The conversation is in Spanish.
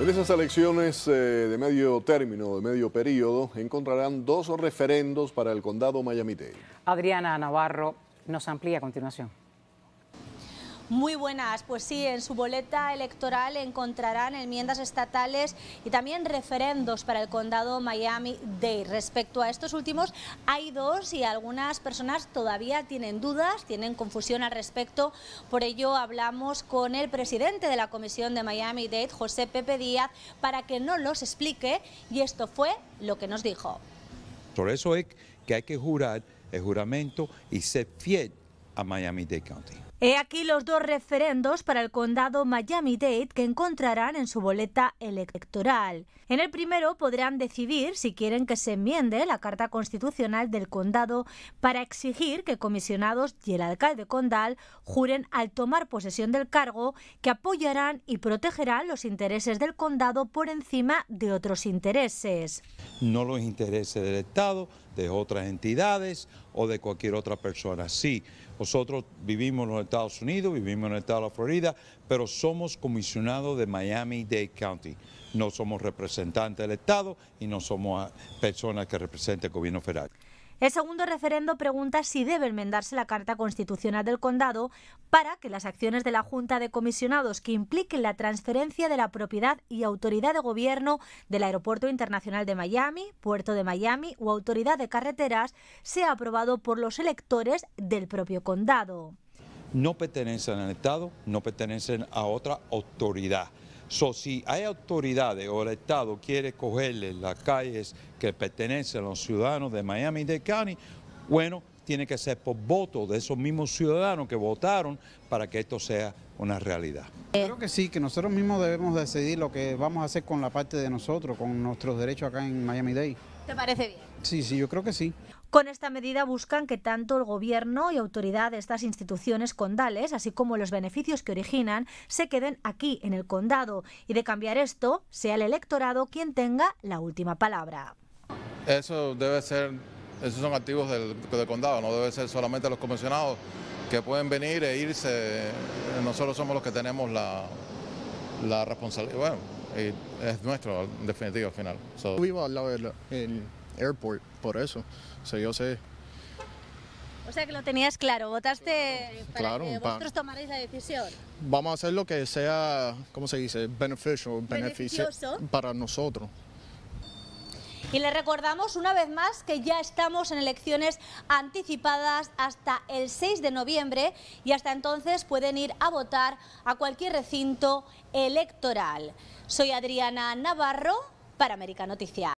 En esas elecciones eh, de medio término, de medio periodo, encontrarán dos referendos para el condado Miami-Dade. Adriana Navarro nos amplía a continuación muy buenas. Pues sí, en su boleta electoral encontrarán enmiendas estatales y también referendos para el condado Miami-Dade. Respecto a estos últimos, hay dos y algunas personas todavía tienen dudas, tienen confusión al respecto. Por ello, hablamos con el presidente de la Comisión de Miami-Dade, José Pepe Díaz, para que nos los explique. Y esto fue lo que nos dijo. Por eso es que hay que jurar el juramento y ser fiel a Miami-Dade County. He aquí los dos referendos para el condado Miami-Dade que encontrarán en su boleta electoral. En el primero podrán decidir si quieren que se enmiende la Carta Constitucional del condado para exigir que comisionados y el alcalde condal juren al tomar posesión del cargo que apoyarán y protegerán los intereses del condado por encima de otros intereses. No los intereses del Estado, de otras entidades o de cualquier otra persona. Sí, nosotros vivimos en los Estados Unidos, vivimos en el estado de Florida, pero somos comisionados de Miami-Dade County. No somos representantes del Estado y no somos personas que representan el gobierno federal. El segundo referendo pregunta si debe enmendarse la Carta Constitucional del Condado para que las acciones de la Junta de Comisionados que impliquen la transferencia de la propiedad y autoridad de gobierno del Aeropuerto Internacional de Miami, Puerto de Miami o Autoridad de Carreteras sea aprobado por los electores del propio condado. No pertenecen al Estado, no pertenecen a otra autoridad si hay autoridades o el Estado quiere cogerle las calles que pertenecen a los ciudadanos de miami y de County, bueno, tiene que ser por voto de esos mismos ciudadanos que votaron para que esto sea una realidad. Creo que sí, que nosotros mismos debemos decidir lo que vamos a hacer con la parte de nosotros, con nuestros derechos acá en Miami Day. ¿Te parece bien? Sí, sí, yo creo que sí. Con esta medida buscan que tanto el gobierno y autoridad de estas instituciones condales, así como los beneficios que originan, se queden aquí, en el condado, y de cambiar esto, sea el electorado quien tenga la última palabra. Eso debe ser esos son activos del, condado, no debe ser solamente los comisionados que pueden venir e irse. Nosotros somos los que tenemos la, responsabilidad. Bueno, es nuestro, en definitiva, al final. So. vivo al lado del el airport, por eso. O sea, yo sé. que lo tenías claro, votaste para que vosotros la decisión. Vamos a hacer lo que sea, ¿cómo se dice? Beneficial, para nosotros. Y les recordamos una vez más que ya estamos en elecciones anticipadas hasta el 6 de noviembre y hasta entonces pueden ir a votar a cualquier recinto electoral. Soy Adriana Navarro para América Noticias.